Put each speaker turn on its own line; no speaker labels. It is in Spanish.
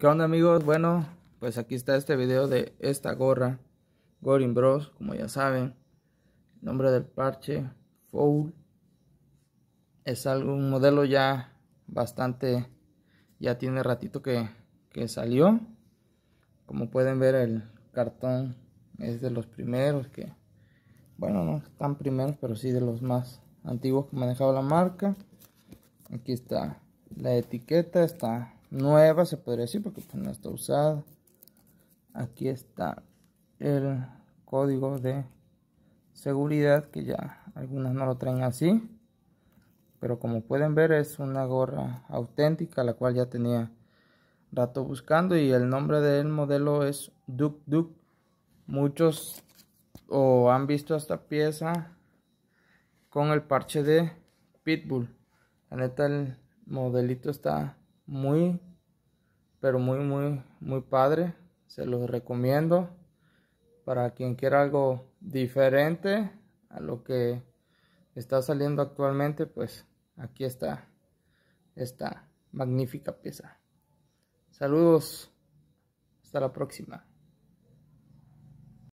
¿Qué onda amigos? Bueno, pues aquí está este video de esta gorra Gorin Bros, como ya saben. El nombre del parche, Foul. Es algo, un modelo ya bastante, ya tiene ratito que, salió. Como pueden ver el cartón es de los primeros que, bueno, no están primeros, pero sí de los más antiguos que dejado la marca. Aquí está la etiqueta, está nueva, se podría decir, porque pues, no está usada. Aquí está el código de seguridad, que ya algunas no lo traen así. Pero como pueden ver es una gorra auténtica, la cual ya tenía rato buscando y el nombre del modelo es Duke Duke. Muchos o han visto esta pieza con el parche de Pitbull. La neta el modelito está muy, pero muy, muy, muy padre. Se los recomiendo para quien quiera algo diferente a lo que está saliendo actualmente, pues aquí está esta magnífica pieza. Saludos, hasta la próxima.